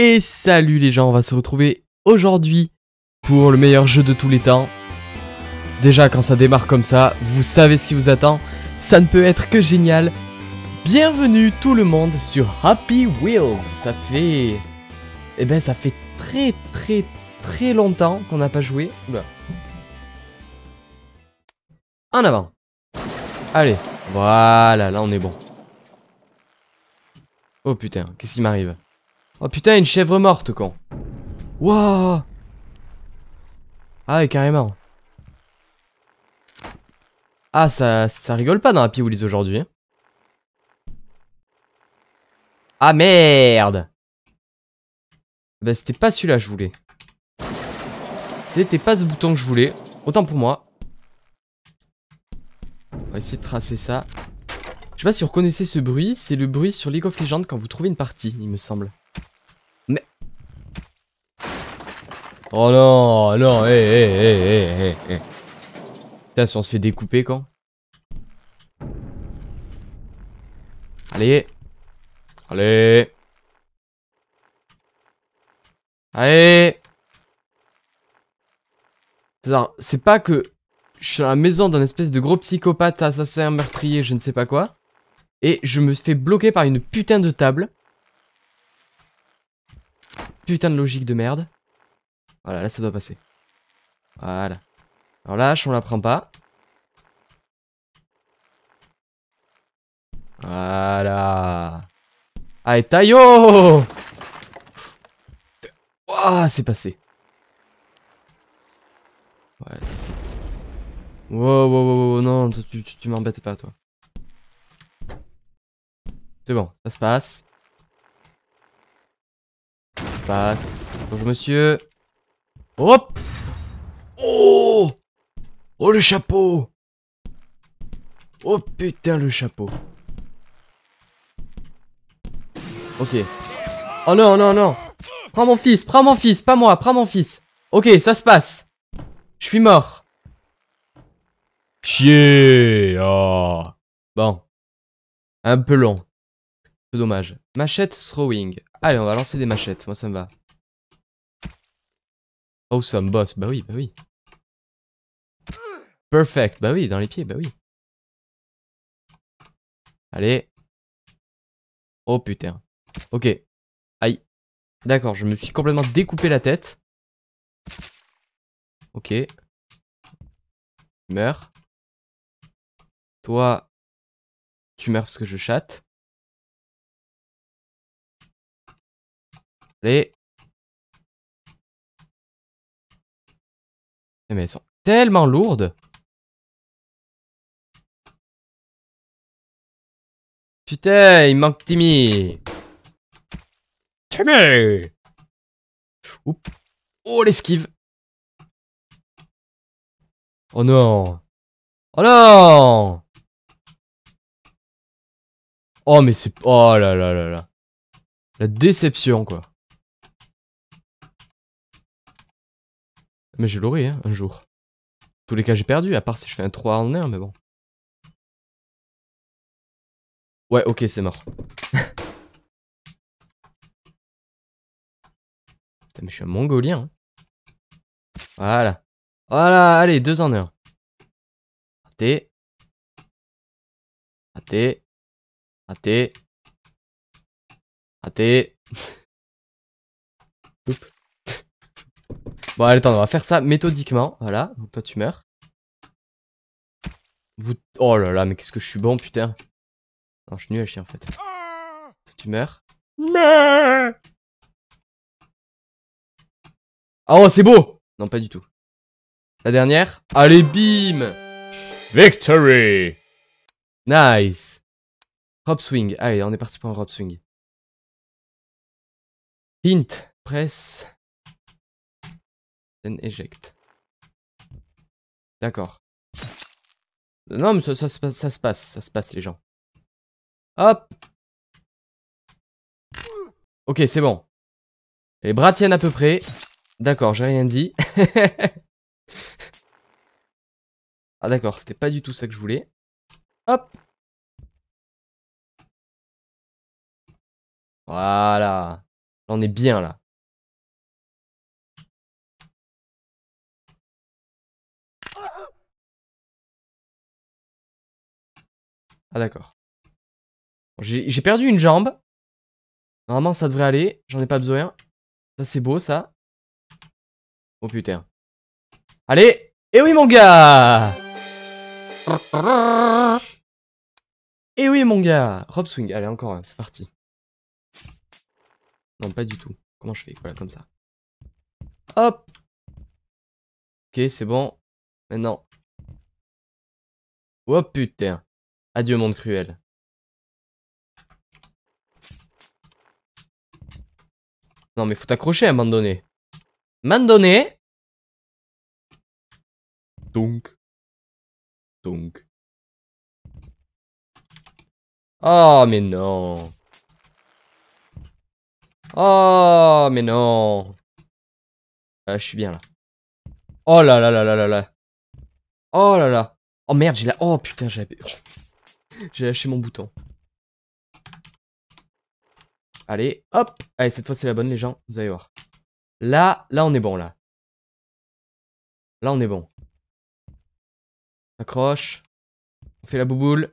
Et salut les gens, on va se retrouver aujourd'hui pour le meilleur jeu de tous les temps. Déjà quand ça démarre comme ça, vous savez ce qui vous attend, ça ne peut être que génial. Bienvenue tout le monde sur Happy Wheels. Ça fait... Eh ben ça fait très très très longtemps qu'on n'a pas joué. Bah. En avant. Allez, voilà, là on est bon. Oh putain, qu'est-ce qui m'arrive Oh putain, une chèvre morte, quand Wouah Ah carrément. Ah, ça, ça rigole pas dans Happy Wheels aujourd'hui. Hein. Ah merde bah c'était pas celui-là que je voulais. C'était pas ce bouton que je voulais. Autant pour moi. On va essayer de tracer ça. Je sais pas si vous reconnaissez ce bruit. C'est le bruit sur League of Legends quand vous trouvez une partie, il me semble. Mais... Oh non, oh non, hé, hé, hé, hé, hé. Putain, si on se fait découper quand Allez Allez Allez C'est pas que je suis dans la maison d'un espèce de gros psychopathe, assassin, meurtrier, je ne sais pas quoi. Et je me fais bloquer par une putain de table. Putain de logique de merde. Voilà, là ça doit passer. Voilà. Alors lâche, on la prend pas. Voilà. Allez, taillot Ouah, c'est passé. Ouais, attends, c'est... Wow, wow, wow, wow, non, tu, tu, tu m'embêtes pas, toi. C'est bon, ça se passe. Ça se passe. Bonjour, monsieur. Hop Oh Oh, le chapeau Oh, putain, le chapeau. Ok. Oh non, non, non Prends mon fils, prends mon fils, pas moi, prends mon fils. Ok, ça se passe. Je suis mort. Chier. Oh. Bon. Un peu long. peu dommage. Machette throwing. Allez, on va lancer des machettes. Moi, ça me va. Oh, awesome boss. Bah oui, bah oui. Perfect. Bah oui, dans les pieds, bah oui. Allez. Oh putain. Ok. Aïe. D'accord, je me suis complètement découpé la tête. Ok. Meurs. Toi, tu meurs parce que je chatte. Allez. Eh, mais elles sont tellement lourdes. Putain, il manque Timmy. Timmy Oups. Oh, l'esquive Oh non Oh non Oh mais c'est... Oh là là là là La déception quoi Mais je l'aurai hein, un jour. tous les cas j'ai perdu, à part si je fais un 3 en 1, mais bon. Ouais ok c'est mort. mais je suis un mongolien. Hein. Voilà. Voilà, allez, deux en un. Raté. Raté. Raté. Raté. bon, allez, attends, on va faire ça méthodiquement. Voilà, donc toi tu meurs. Vous... Oh là là, mais qu'est-ce que je suis bon, putain. Non, je suis nu à chier en fait. tu meurs. Oh, c'est beau Non, pas du tout. La dernière. Allez, bim Victory Nice Rob swing. Allez, ah, on est parti pour un rob swing. Hint. Press. Then eject. D'accord. Non, mais ça, ça se passe. Ça se passe, les gens. Hop Ok, c'est bon. Les bras tiennent à peu près. D'accord, j'ai rien dit. ah d'accord, c'était pas du tout ça que je voulais. Hop Voilà. J'en est bien là. Ah d'accord. J'ai perdu une jambe. Normalement ça devrait aller. J'en ai pas besoin. Ça c'est beau ça. Oh putain. Allez Eh oui mon gars Eh oui mon gars Rob Swing, allez encore un, c'est parti. Non, pas du tout. Comment je fais Voilà, comme ça. Hop Ok, c'est bon. Maintenant. Oh putain. Adieu monde cruel. Non mais faut t'accrocher à un moment donné donné Donc. Donc. Oh, mais non. Oh, mais non. Ah, je suis bien là. Oh là là là là là là. Oh là là. Oh merde, j'ai la. Oh putain, j'ai J'ai lâché mon bouton. Allez, hop. Allez, cette fois c'est la bonne, les gens. Vous allez voir. Là, là, on est bon, là. Là, on est bon. S'accroche. On fait la bouboule.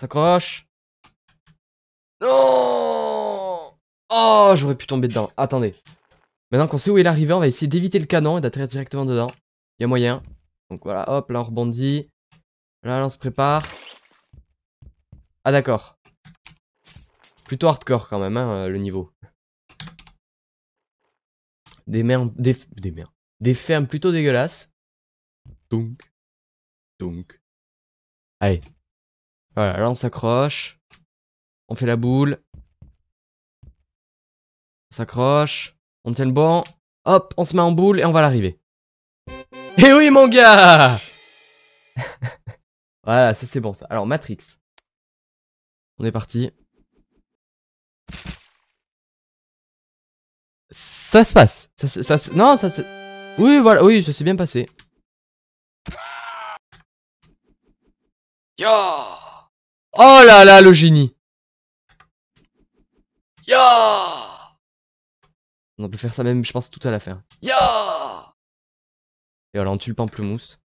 S'accroche. Non Oh, j'aurais pu tomber dedans. Attendez. Maintenant qu'on sait où il est arrivé, on va essayer d'éviter le canon et d'atterrir directement dedans. Il y a moyen. Donc voilà, hop, là on rebondit. Là, là on se prépare. Ah d'accord. Plutôt hardcore quand même, hein, le niveau des merdes, des, des merdes, des fermes plutôt dégueulasses. Donc, donc, allez. Voilà, là on s'accroche, on fait la boule, on s'accroche, on tient le banc, hop, on se met en boule et on va l'arriver. Eh oui mon gars Voilà, ça c'est bon ça. Alors Matrix. On est parti. Ça se passe. Ça, ça, non, ça se... Oui, voilà, oui, ça s'est bien passé. Yo Oh là là, le génie Yo On peut faire ça même, je pense, tout à l'affaire fin. Yo Et voilà, on tue le pamplemousse.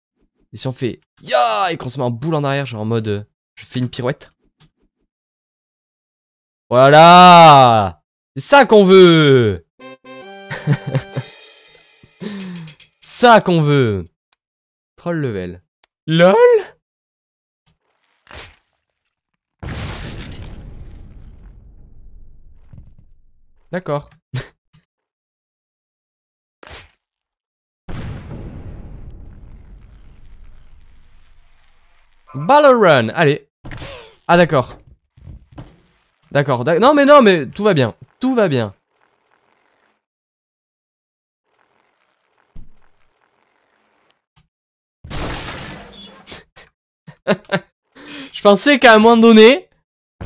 Et si on fait ya, Et qu'on se met en boule en arrière, genre en mode... Euh, je fais une pirouette. Voilà C'est ça qu'on veut ça qu'on veut Troll level. LOL D'accord. run Allez Ah d'accord. D'accord, non mais non mais tout va bien. Tout va bien. je pensais qu'à un moment donné,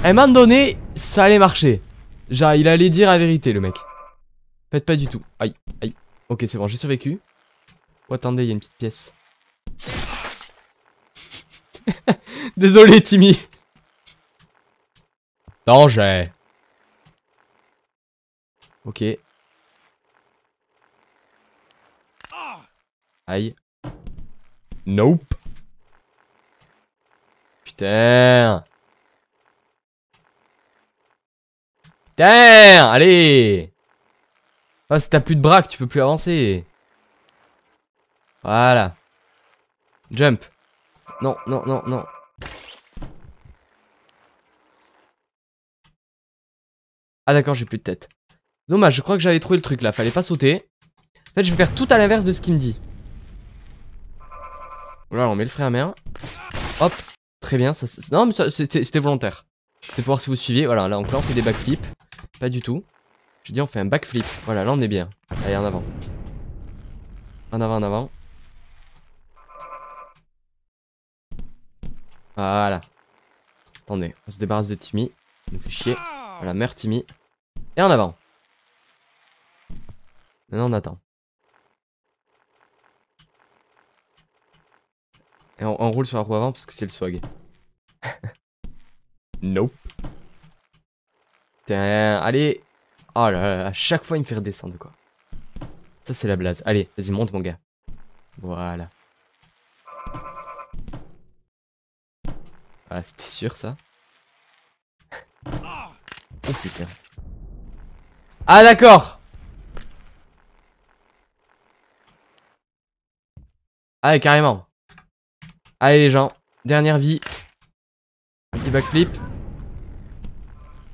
à un moment donné, ça allait marcher. Genre, il allait dire la vérité, le mec. Faites pas du tout. Aïe, aïe. Ok, c'est bon, j'ai survécu. Oh, attendez, il y a une petite pièce. Désolé, Timmy. Danger. Ok. Aïe. Nope. Putain Putain Allez Ah, oh, si t'as plus de bras, tu peux plus avancer. Voilà. Jump. Non, non, non, non. Ah d'accord, j'ai plus de tête. Dommage, je crois que j'avais trouvé le truc là, fallait pas sauter. En fait, je vais faire tout à l'inverse de ce qu'il me dit. Voilà, on met le frère à main. Hop, Très bien, ça, non mais c'était volontaire. C'est pour voir si vous suivez, voilà, là, donc on fait des backflips, pas du tout. J'ai dit on fait un backflip, voilà, là on est bien. Allez, en avant. En avant, en avant. Voilà. Attendez, on se débarrasse de Timmy. Il nous fait chier. Voilà, meurt Timmy. Et en avant. Maintenant on attend. Et on, roule sur la roue avant parce que c'est le swag. nope. Tiens, allez. Oh là là, à chaque fois il me fait redescendre quoi. Ça c'est la blase. Allez, vas-y, monte mon gars. Voilà. Ah, c'était sûr ça. oh putain. Ah d'accord Allez carrément Allez les gens, dernière vie. Petit backflip.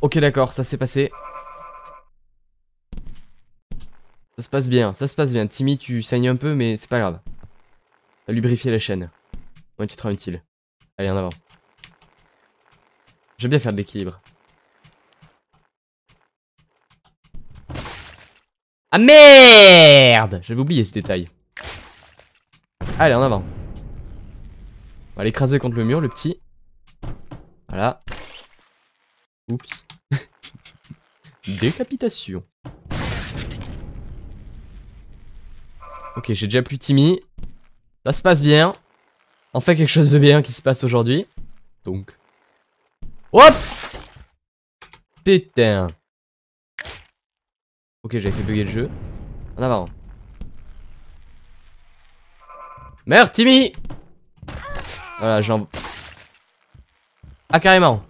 Ok d'accord, ça s'est passé. Ça se passe bien, ça se passe bien. Timmy, tu saignes un peu, mais c'est pas grave. va la chaîne. Moi, tu te rends utile. Allez, en avant. J'aime bien faire de l'équilibre. Ah merde J'avais oublié ce détail. Allez, en avant. On va l'écraser contre le mur, le petit. Voilà. Oups. Décapitation. Ok, j'ai déjà plus Timmy. Ça se passe bien. fait quelque chose de bien qui se passe aujourd'hui. Donc. Hop Pétain. Ok, j'avais fait bugger le jeu. En avant. Merde, Timmy voilà, j'en Ah, carrément.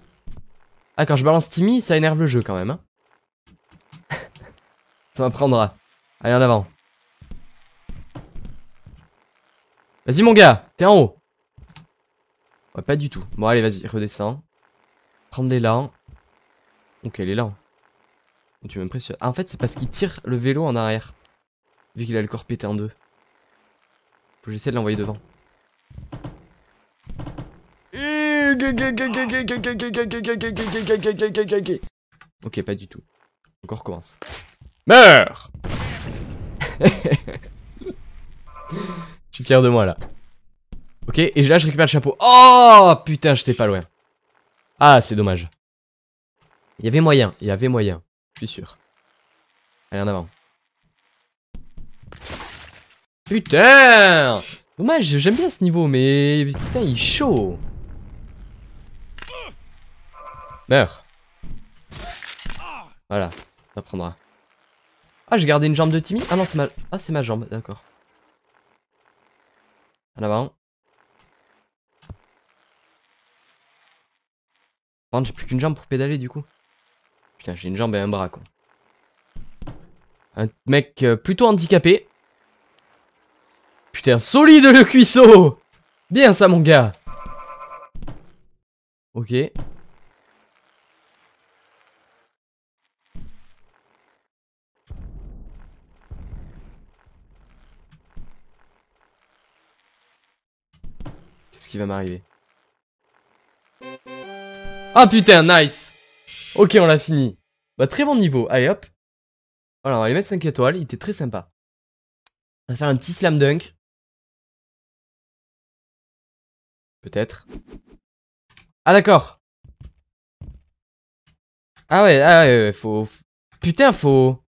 Ah, quand je balance Timmy, ça énerve le jeu quand même. Hein. ça m'apprendra. Allez, en avant. Vas-y, mon gars, t'es en haut. Ouais, pas du tout. Bon, allez, vas-y, redescends. Prendre l'élan. Ok, l'élan. Tu m'impressionnes. Ah, en fait, c'est parce qu'il tire le vélo en arrière. Vu qu'il a le corps pété en deux. Faut que j'essaie de l'envoyer devant. Ok, pas du tout. Encore on recommence. Meurs Je suis fier de moi là. Ok, et là je récupère le chapeau. Oh putain, j'étais pas loin. Ah, c'est dommage. Il y avait moyen, il y avait moyen. Je suis sûr. Allez, en avant. Putain Dommage, j'aime bien ce niveau, mais putain, il est chaud. Meurs. Voilà, ça prendra. Ah, j'ai gardé une jambe de Timmy Ah non, c'est ma... Ah, ma jambe, d'accord. En avant. Par contre, j'ai plus qu'une jambe pour pédaler, du coup. Putain, j'ai une jambe et un bras, quoi. Un mec euh, plutôt handicapé. Putain, solide le cuisseau Bien ça, mon gars Ok. va m'arriver. Ah putain, nice Ok, on l'a fini. Bah, très bon niveau. Allez, hop. Voilà, on va lui mettre 5 étoiles. Il était très sympa. On va faire un petit slam dunk. Peut-être. Ah, d'accord. Ah ouais, ah ouais, ouais, faut... Putain, faut...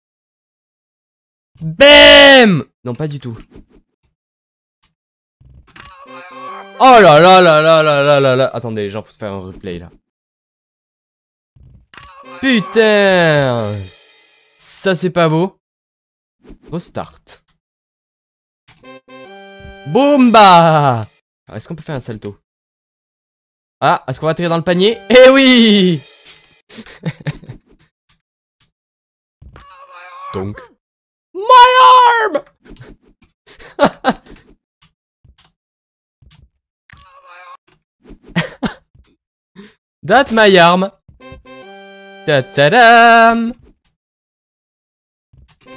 BAM Non, pas du tout. Oh là là là là là là là là Attendez les gens, faut se faire un replay là. Putain Ça c'est pas beau. Restart. Boomba Est-ce qu'on peut faire un salto Ah, est-ce qu'on va tirer dans le panier Eh oui Donc... My arm That my arm. Ta ta dam.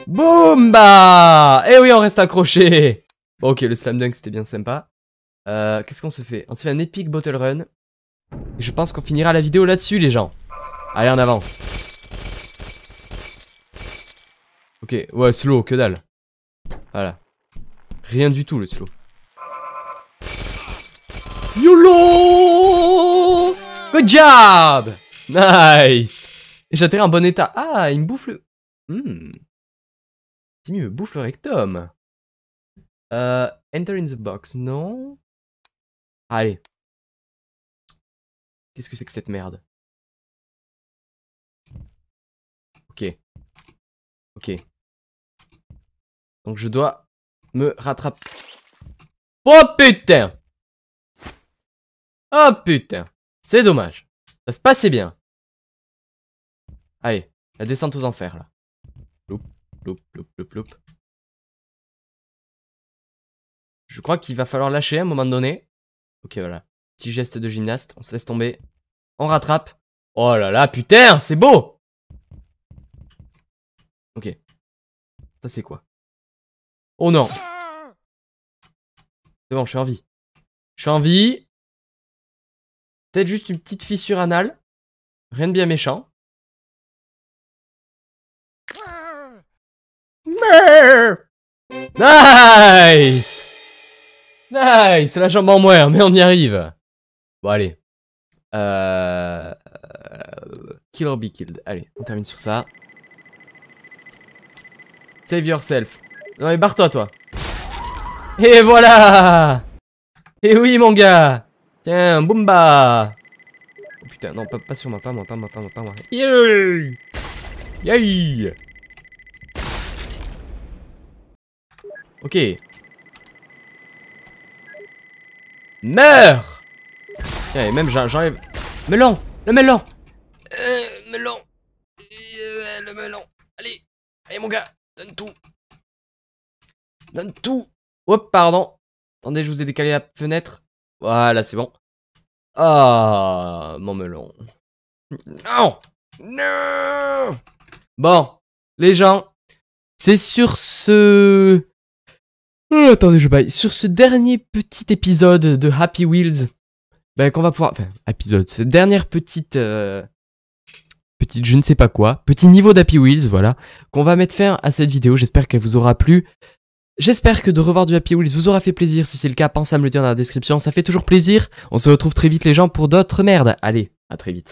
Boum Eh oui, on reste accroché. Bon, ok, le slam dunk c'était bien sympa. Euh, Qu'est-ce qu'on se fait On se fait un epic bottle run. je pense qu'on finira la vidéo là-dessus, les gens. Allez, en avant. Ok, ouais, slow, que dalle. Voilà. Rien du tout, le slow. YOLO Good job Nice Et j'atterris en bon état. Ah, il me bouffe le... Hmm. Timmy me bouffe le rectum. Euh, enter in the box, non Allez. Qu'est-ce que c'est que cette merde Ok. Ok. Donc je dois me rattraper. Oh putain Oh putain c'est dommage. Ça se passait bien. Allez, la descente aux enfers, là. Loup, loup, loup, loup, loup. Je crois qu'il va falloir lâcher à un moment donné. Ok, voilà. Petit geste de gymnaste. On se laisse tomber. On rattrape. Oh là là, putain, c'est beau Ok. Ça, c'est quoi Oh non C'est bon, je suis en vie. Je suis en vie. Peut-être juste une petite fissure anale. Rien de bien méchant. Nice Nice La jambe en moins, mais on y arrive. Bon, allez. Euh... Kill or be killed. Allez, on termine sur ça. Save yourself. Non mais barre-toi, toi. Et voilà Et oui, mon gars Tiens, Boomba Oh putain, non, pas, pas, sur pas moi, pas moi, pas moi, pas moi. Yay Yay Ok. Meurs Tiens, et même j'arrive... Melon Le melon Euh, melon euh, Le melon Allez Allez mon gars Donne tout Donne tout Hop, pardon Attendez, je vous ai décalé la fenêtre. Voilà, c'est bon. Ah, oh, mon melon. Non Non Bon, les gens, c'est sur ce... Oh, attendez, je baille. Sur ce dernier petit épisode de Happy Wheels, ben, qu'on va pouvoir... Enfin, épisode, cette dernière petite... Euh, petite je ne sais pas quoi, petit niveau d'Happy Wheels, voilà, qu'on va mettre fin à cette vidéo. J'espère qu'elle vous aura plu. J'espère que de revoir du Happy Wheels vous aura fait plaisir. Si c'est le cas, pensez à me le dire dans la description. Ça fait toujours plaisir. On se retrouve très vite les gens pour d'autres merdes. Allez, à très vite.